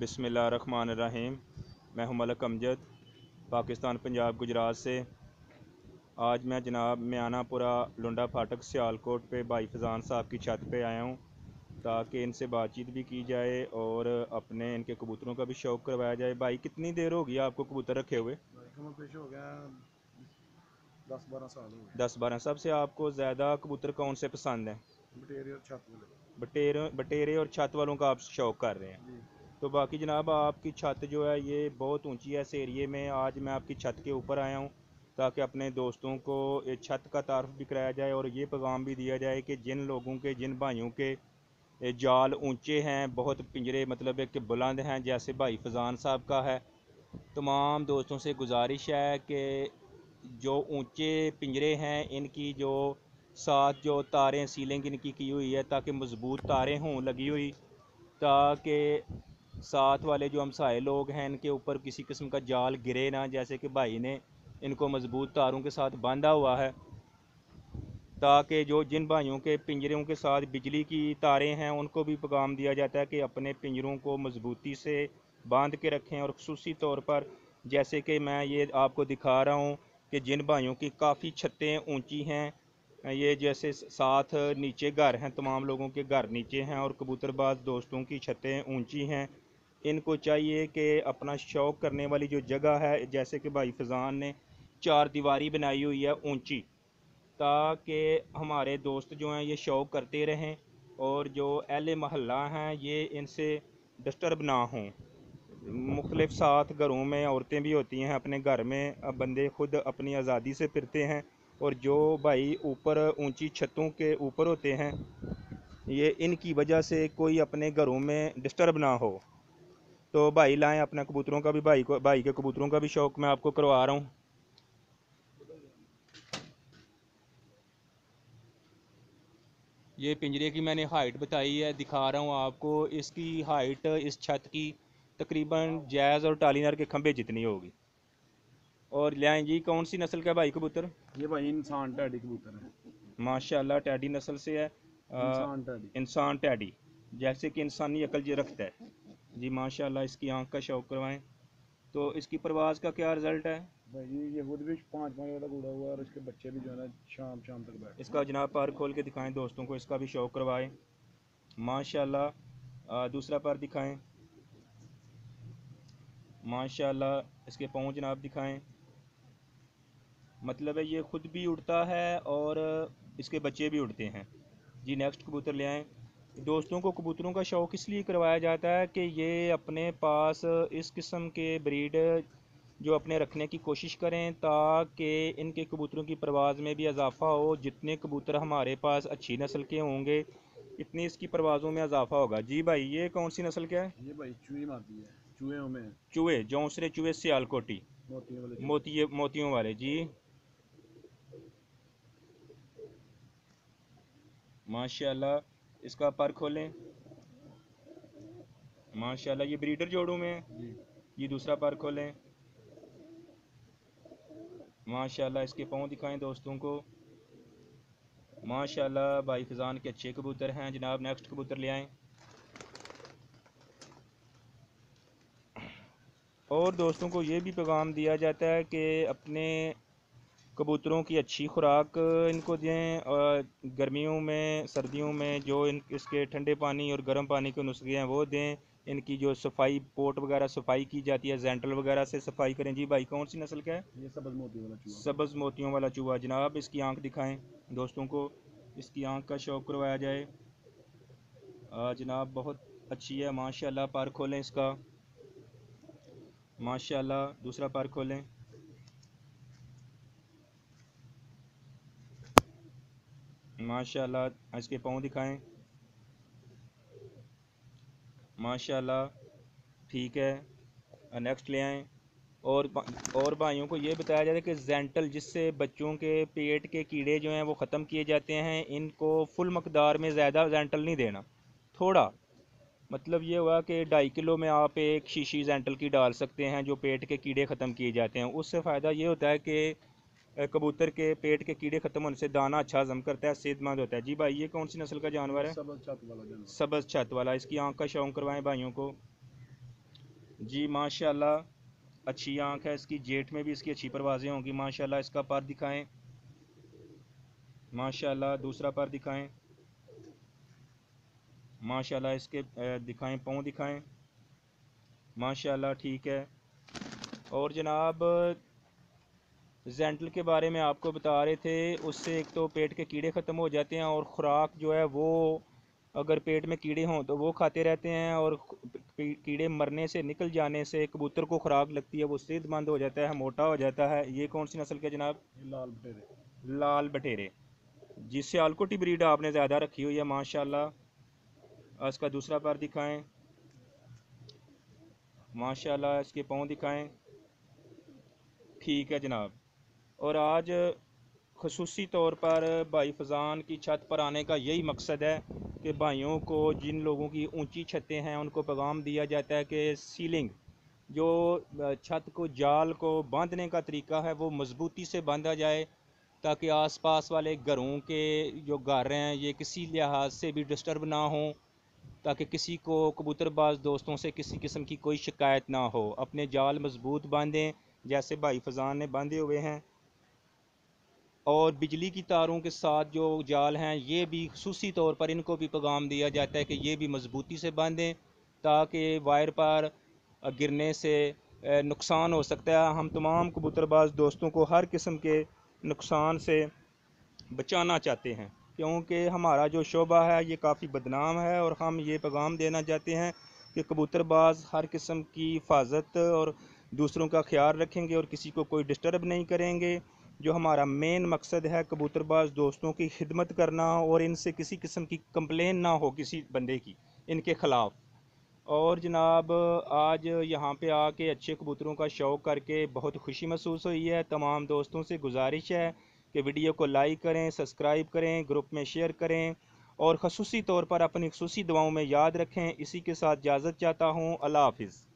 بسم اللہ الرحمن الرحیم میں ہوں ملک امجد پاکستان پنجاب گجرات سے آج میں جناب میانہ پورہ لنڈا پھاٹک سیالکوٹ پہ بھائی فضان صاحب کی چھت پہ آیا ہوں تاکہ ان سے بات چیت بھی کی جائے اور اپنے ان کے کبوتروں کا بھی شوق کروایا جائے بھائی کتنی دیر ہوگی آپ کو کبوتر رکھے ہوئے ہو گیا دس بارہ دس بارہ سب سے آپ کو زیادہ کبوتر کون سے پسند ہیں والے بٹیرے اور چھت والوں کا آپ شوق کر رہے ہیں جی۔ تو باقی جناب آپ کی چھت جو ہے یہ بہت اونچی ہے اس ایریے میں آج میں آپ کی چھت کے اوپر آیا ہوں تاکہ اپنے دوستوں کو چھت کا تعارف بھی کرایا جائے اور یہ پیغام بھی دیا جائے کہ جن لوگوں کے جن بھائیوں کے جال اونچے ہیں بہت پنجرے مطلب ایک بلند ہیں جیسے بھائی فضان صاحب کا ہے تمام دوستوں سے گزارش ہے کہ جو اونچے پنجرے ہیں ان کی جو ساتھ جو تاریں سیلنگ ان کی کی ہوئی ہے تاکہ مضبوط تاریں ہوں لگی ہوئی تاکہ ساتھ والے جو ہمسائے لوگ ہیں ان کے اوپر کسی قسم کا جال گرے نہ جیسے کہ بھائی نے ان کو مضبوط تاروں کے ساتھ باندھا ہوا ہے تاکہ جو جن بھائیوں کے پنجروں کے ساتھ بجلی کی تاریں ہیں ان کو بھی پیغام دیا جاتا ہے کہ اپنے پنجروں کو مضبوطی سے باندھ کے رکھیں اور خصوصی طور پر جیسے کہ میں یہ آپ کو دکھا رہا ہوں کہ جن بھائیوں کی کافی چھتیں اونچی ہیں یہ جیسے ساتھ نیچے گھر ہیں تمام لوگوں کے گھر نیچے ہیں اور کبوتر باز دوستوں کی چھتیں اونچی ہیں ان کو چاہیے کہ اپنا شوق کرنے والی جو جگہ ہے جیسے کہ بھائی فضان نے چار دیواری بنائی ہوئی ہے اونچی تاکہ ہمارے دوست جو ہیں یہ شوق کرتے رہیں اور جو اہل محلہ ہیں یہ ان سے ڈسٹرب نہ ہوں مختلف ساتھ گھروں میں عورتیں بھی ہوتی ہیں اپنے گھر میں بندے خود اپنی آزادی سے پھرتے ہیں اور جو بھائی اوپر اونچی چھتوں کے اوپر ہوتے ہیں یہ ان کی وجہ سے کوئی اپنے گھروں میں ڈسٹرب نہ ہو تو بھائی لائیں اپنا کبوتروں کا بھی بھائی کے کبوتروں کا بھی شوق میں آپ کو کروا رہا ہوں یہ پنجرے کی میں نے ہائٹ بتائی ہے دکھا رہا ہوں آپ کو اس کی ہائٹ اس چھت کی تقریباً جیز اور ٹالینار کے کھمبے جتنی ہوگی اور لائیں جی کون سی نسل کا بھائی کبوتر یہ بھائی انسان ٹیڈی کبوتر ماشاء اللہ ٹیڈی نسل سے ہے انسان ٹیڈی جیسے کہ انسانی عقل جی رکھتا ہے جی ماشاء اللہ اس کی آنکھ کا شوق کروائیں تو اس کی پرواز کا کیا رزلٹ ہے جی، یہ خود بھی پانچ پانچ ہوا اور اس کے بچے بھی جانا ہے اس کا جناب پار کھول کے دکھائیں دوستوں کو اس کا بھی شوق کروائیں ماشاء اللہ دوسرا پار دکھائیں ماشاء اللہ اس کے پاؤں جناب دکھائیں مطلب ہے یہ خود بھی اڑتا ہے اور اس کے بچے بھی اڑتے ہیں جی نیکسٹ کبوتر لے آئیں دوستوں کو کبوتروں کا شوق اس لیے کروایا جاتا ہے کہ یہ اپنے پاس اس قسم کے بریڈ جو اپنے رکھنے کی کوشش کریں تاکہ ان کے کبوتروں کی پرواز میں بھی اضافہ ہو جتنے کبوتر ہمارے پاس اچھی نسل کے ہوں گے اتنی اس کی پروازوں میں اضافہ ہوگا جی بھائی یہ کون سی نسل ہے یہ بھائی چوہے جونسرے چوہے سیال کوٹی موتیوں والے جی ماشاء اللہ اس کا پر کھولیں ماشاءاللہ یہ بریڈر جوڑوں میں ہے جی۔ یہ دوسرا پر کھولیں ماشاءاللہ اس کے پاؤں دکھائیں دوستوں کو ماشاءاللہ بھائی فضان کے اچھے کبوتر ہیں جناب نیکسٹ کبوتر لے آئیں اور دوستوں کو یہ بھی پیغام دیا جاتا ہے کہ اپنے کبوتروں کی اچھی خوراک ان کو دیں اور گرمیوں میں سردیوں میں جو ان اس کے ٹھنڈے پانی اور گرم پانی کے نسخے ہیں وہ دیں ان کی جو صفائی پوٹ وغیرہ صفائی کی جاتی ہے زینٹل وغیرہ سے صفائی کریں جی بھائی کون سی نسل کا ہے سبز موتیوں والا سبز موتیوں والا چوہا جناب اس کی آنکھ دکھائیں دوستوں کو اس کی آنکھ کا شوق کروایا جائے جناب بہت اچھی ہے ماشاء اللہ کھولیں اس کا ماشاء اللہ دوسرا پار کھولیں ماشاء اللہ کے پاؤں دکھائیں ماشاء اللہ ٹھیک ہے نیکسٹ لے آئیں اور بھائیوں کو یہ بتایا جاتا ہے کہ زینٹل جس سے بچوں کے پیٹ کے کیڑے جو ہیں وہ ختم کیے جاتے ہیں ان کو فل مقدار میں زیادہ زینٹل نہیں دینا تھوڑا مطلب یہ ہوا کہ ڈھائی کلو میں آپ ایک شیشی زینٹل کی ڈال سکتے ہیں جو پیٹ کے کیڑے ختم کیے جاتے ہیں اس سے فائدہ یہ ہوتا ہے کہ کبوتر کے پیٹ کے کیڑے ختم ہونے سے دانا اچھا زم کرتا ہے صحت مند ہوتا ہے جی بھائی یہ کون سی نسل کا جانور ہے سبز چھت والا اس کی آنکھ کا شوق کروائیں بھائیوں کو جی ماشاء اللہ اچھی آنکھ ہے اس کی جیٹ میں بھی اس کی اچھی پروازیں ہوں گی ماشاء اللہ اس کا پر دکھائیں ماشاء اللہ دوسرا پر دکھائیں ماشاء اللہ اس کے دکھائیں پاؤں دکھائیں ماشاء اللہ ٹھیک ہے اور جناب زینٹل کے بارے میں آپ کو بتا رہے تھے اس سے ایک تو پیٹ کے کیڑے ختم ہو جاتے ہیں اور خوراک جو ہے وہ اگر پیٹ میں کیڑے ہوں تو وہ کھاتے رہتے ہیں اور کیڑے مرنے سے نکل جانے سے کبوتر کو خوراک لگتی ہے وہ صحت مند ہو جاتا ہے موٹا ہو جاتا ہے یہ کون سی نسل کے جناب لال بٹیرے لال بٹیرے جس سے الکوٹی بریڈ آپ نے زیادہ رکھی ہوئی ہے ماشاء اللہ اس کا دوسرا پار دکھائیں ماشاء اللہ اس کے پاؤں دکھائیں ٹھیک ہے جناب اور آج خصوصی طور پر بھائی فضان کی چھت پر آنے کا یہی مقصد ہے کہ بھائیوں کو جن لوگوں کی اونچی چھتیں ہیں ان کو پیغام دیا جاتا ہے کہ سیلنگ جو چھت کو جال کو باندھنے کا طریقہ ہے وہ مضبوطی سے باندھا جائے تاکہ آس پاس والے گھروں کے جو گھر ہیں یہ کسی لحاظ سے بھی ڈسٹرب نہ ہوں تاکہ کسی کو کبوتر باز دوستوں سے کسی قسم کی کوئی شکایت نہ ہو اپنے جال مضبوط باندھیں جیسے بھائی فضان نے باندھے ہوئے ہیں اور بجلی کی تاروں کے ساتھ جو جال ہیں یہ بھی خصوصی طور پر ان کو بھی پیغام دیا جاتا ہے کہ یہ بھی مضبوطی سے باندھیں تاکہ وائر پر گرنے سے نقصان ہو سکتا ہے ہم تمام کبوتر باز دوستوں کو ہر قسم کے نقصان سے بچانا چاہتے ہیں کیونکہ ہمارا جو شعبہ ہے یہ کافی بدنام ہے اور ہم یہ پیغام دینا چاہتے ہیں کہ کبوتر باز ہر قسم کی حفاظت اور دوسروں کا خیال رکھیں گے اور کسی کو کوئی ڈسٹرب نہیں کریں گے جو ہمارا مین مقصد ہے کبوتر باز دوستوں کی خدمت کرنا اور ان سے کسی قسم کی کمپلین نہ ہو کسی بندے کی ان کے خلاف اور جناب آج یہاں پہ آ کے اچھے کبوتروں کا شوق کر کے بہت خوشی محسوس ہوئی ہے تمام دوستوں سے گزارش ہے کہ ویڈیو کو لائک کریں سبسکرائب کریں گروپ میں شیئر کریں اور خصوصی طور پر اپنی خصوصی دعاؤں میں یاد رکھیں اسی کے ساتھ اجازت چاہتا ہوں اللہ حافظ